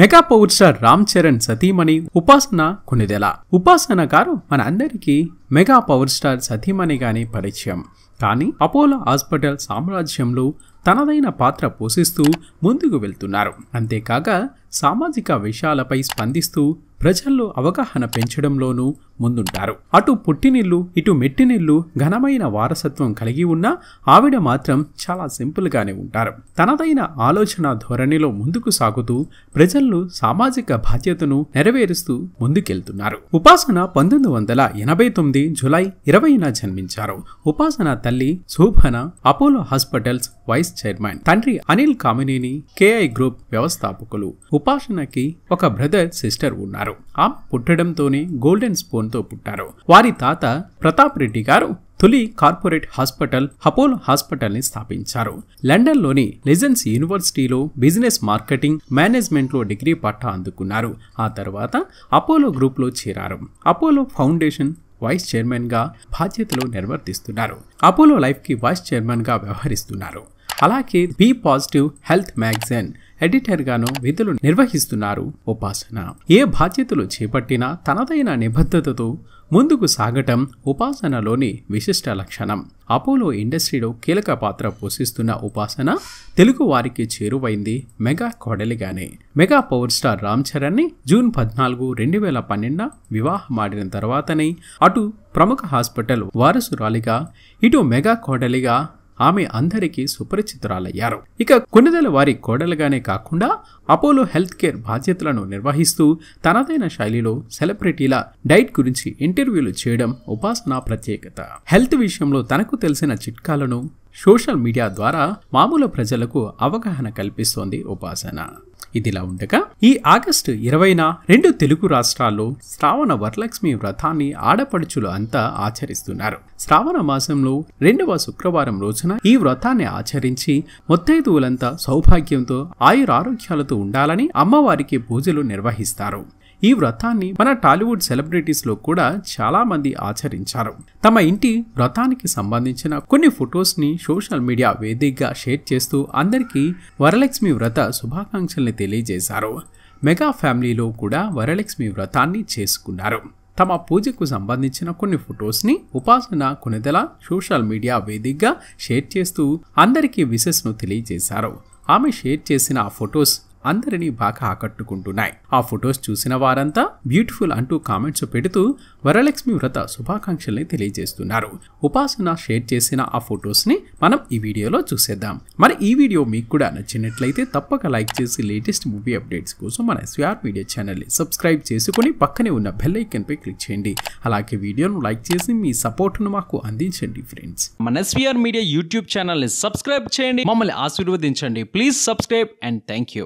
mega power star Ram Charan సతీమణి ఉపాసన కొనిదెల ఉపాసన గారు మన అందరికీ మెగా పవర్ స్టార్ సతీమణి గాని పరిచయం కానీ అపోలో హాస్పిటల్ సామ్రాజ్యంలో తనదైన పాత్ర పోషిస్తూ ముందుకు వెళ్తున్నారు అంతేకాక సామాజిక విషయాలపై స్పందిస్తూ ప్రజల్లో అవగాహన పెంచడంలోనూ ముందుంటారు అటు పుట్టినిల్లు ఇటు మెట్టినిల్లు ఘనమైన వారసత్వం కలిగి ఉన్న ఆవిడ మాత్రం చాలా సింపుల్గానే ఉంటారు తనదైన ఆలోచన ధోరణిలో ముందుకు సాగుతూ ప్రజలు సామాజిక బాధ్యతను నెరవేరుస్తూ ముందుకెళ్తున్నారు ఉపాసన పంతొమ్మిది వందల ఎనభై తొమ్మిది జులై ఇరవైన జన్మించారు ఉపాసన తల్లి Shobana Apollo Hospitals vice chairman తండ్రి అనిల్ కామినేని కేఐ గ్రూప్ వ్యవస్థాపకులు ఉపాసనకి ఒక బ్రదర్ సిస్టర్ ఉన్నారు ఆమె పుట్టడంతోనే గోల్డెన్ స్పూన్ కుటుంబంతో పుట్టారు వారి తాత ప్రతాప్ రెడ్డి గారు తొలి కార్పొరేట్ హాస్పిటల్ అపోలో ని స్థాపించారు లండన్ లోని లెజెన్స్ యూనివర్సిటీలో బిజినెస్ మార్కెటింగ్ మేనేజ్మెంట్ లో డిగ్రీ పట్టా అందుకున్నారు ఆ తర్వాత అపోలో గ్రూప్ లో చేరారు అపోలో ఫౌండేషన్ వైస్ చైర్మన్ గా బాధ్యతలు నిర్వర్తిస్తున్నారు అపోలో లైఫ్ కి వైస్ చైర్మన్ గా వ్యవహరిస్తున్నారు అలాగే బి పాజిటివ్ హెల్త్ మ్యాగజైన్ గాను విధులు నిర్వహిస్తున్నారు ఉపాసన ఏ బాధ్యతలు చేపట్టినా తనదైన నిబద్ధతతో ముందుకు సాగటం ఉపాసనలోని విశిష్ట లక్షణం అపోలో ఇండస్ట్రీలో కీలక పాత్ర పోషిస్తున్న ఉపాసన తెలుగు వారికి చేరువైంది మెగా కోడలిగానే మెగా పవర్ స్టార్ రామ్ చరణ్ని జూన్ పద్నాలుగు రెండు వేల పన్నెండున వివాహమాడిన తర్వాతనే అటు ప్రముఖ హాస్పిటల్ వారసురాలిగా ఇటు మెగా కోడలిగా ఆమె అందరికీ సుపరిచితురాలయ్యారు ఇక కొనిదెల వారి కోడలుగానే కాకుండా అపోలో హెల్త్ కేర్ బాధ్యతలను నిర్వహిస్తూ తనదైన శైలిలో సెలబ్రిటీల డైట్ గురించి ఇంటర్వ్యూలు చేయడం ఉపాసనా ప్రత్యేకత హెల్త్ విషయంలో తనకు తెలిసిన చిట్కాలను సోషల్ మీడియా ద్వారా మామూలు ప్రజలకు అవగాహన కల్పిస్తోంది ఉపాసన ఇదిలా ఉండగా ఈ ఆగస్టు ఇరవైన రెండు తెలుగు రాష్ట్రాల్లో శ్రావణ వరలక్ష్మి వ్రతాన్ని ఆడపడుచులు అంతా ఆచరిస్తున్నారు శ్రావణ మాసంలో రెండవ శుక్రవారం రోజున ఈ వ్రతాన్ని ఆచరించి ముత్తైదువులంతా సౌభాగ్యంతో ఆయురారోగ్యాలతో ఉండాలని అమ్మవారికి పూజలు నిర్వహిస్తారు ఈ వ్రతాన్ని మన టాలీవుడ్ సెలబ్రిటీస్లో కూడా చాలామంది ఆచరించారు తమ ఇంటి వ్రతానికి సంబంధించిన కొన్ని ఫొటోస్ని సోషల్ మీడియా వేదికగా షేర్ చేస్తూ అందరికీ వరలక్ష్మి వ్రత శుభాకాంక్షల్ని తెలియజేశారు మెగా ఫ్యామిలీలో కూడా వరలక్ష్మి వ్రతాన్ని చేసుకున్నారు తమ పూజకు సంబంధించిన కొన్ని ఫొటోస్ని ఉపాసన కొనిదెల సోషల్ మీడియా వేదికగా షేర్ చేస్తూ అందరికీ విషెస్ను తెలియజేశారు ఆమె షేర్ చేసిన ఫొటోస్ అందరినీ బాగా ఆకట్టుకుంటున్నాయి ఆ ఫొటోస్ చూసిన వారంతా బ్యూటిఫుల్ అంటూ కామెంట్స్ పెడుతూ వరలక్ష్మి వ్రత శుభాకాంక్షల్ని తెలియజేస్తున్నారు ఉపాసన షేర్ చేసిన ఆ ఫొటోస్ని మనం ఈ వీడియోలో చూసేద్దాం మరి ఈ వీడియో మీకు కూడా నచ్చినట్లయితే తప్పక లైక్ చేసి లేటెస్ట్ మూవీ అప్డేట్స్ కోసం మన ఎస్విఆర్ మీడియా ఛానల్ని సబ్స్క్రైబ్ చేసుకుని పక్కనే ఉన్న బెల్ పై క్లిక్ చేయండి అలాగే వీడియోను లైక్ చేసి మీ సపోర్ట్ను మాకు అందించండి ఫ్రెండ్స్ మన ఎస్విఆర్ మీడియా యూట్యూబ్ ఛానల్ని సబ్స్క్రైబ్ చేయండి మమ్మల్ని ఆశీర్వదించండి please subscribe and thank you